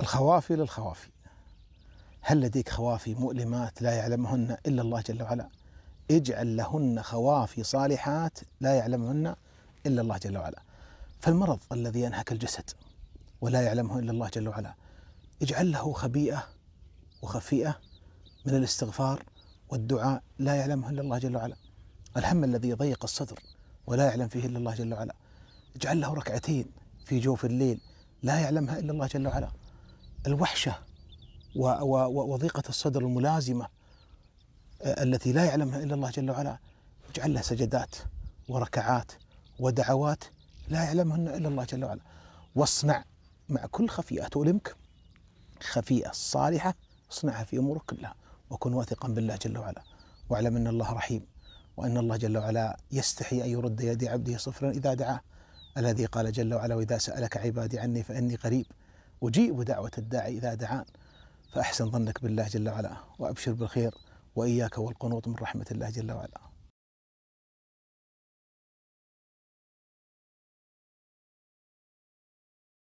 الخوافي للخوافي هل لديك خوافي مؤلمات لا يعلمهن إلا الله جل وعلا اجعل لهن خوافي صالحات لا يعلمهن إلا الله جل وعلا فالمرض الذي ينهك الجسد ولا يعلمه إلا الله جل وعلا اجعل له خبيئة وخفيئة من الاستغفار والدعاء لا يعلمه إلا الله جل وعلا الهم الذي يضيق الصدر ولا يعلم فيه إلا الله جل وعلا اجعل له ركعتين في جوف الليل لا يعلمها إلا الله جل وعلا الوحشة وضيقة الصدر الملازمة آه، التي لا يعلمها إلا الله جل وعلا اجعل له سجدات وركعات ودعوات لا يعلمهن إلا الله جل وعلا واصنع مع كل خفيئة تؤلمك خفيئة صالحة اصنعها في أمورك كلها وكن واثقا بالله جل وعلا واعلم أن الله رحيم وأن الله جل وعلا يستحي أن يرد يد عبده صفرا إذا دعاه الذي قال جل وعلا وإذا سألك عبادي عني فإني قريب أجيب دعوة الداعي إذا دعان فأحسن ظنك بالله جل وعلا وأبشر بالخير وإياك والقنوط من رحمة الله جل وعلا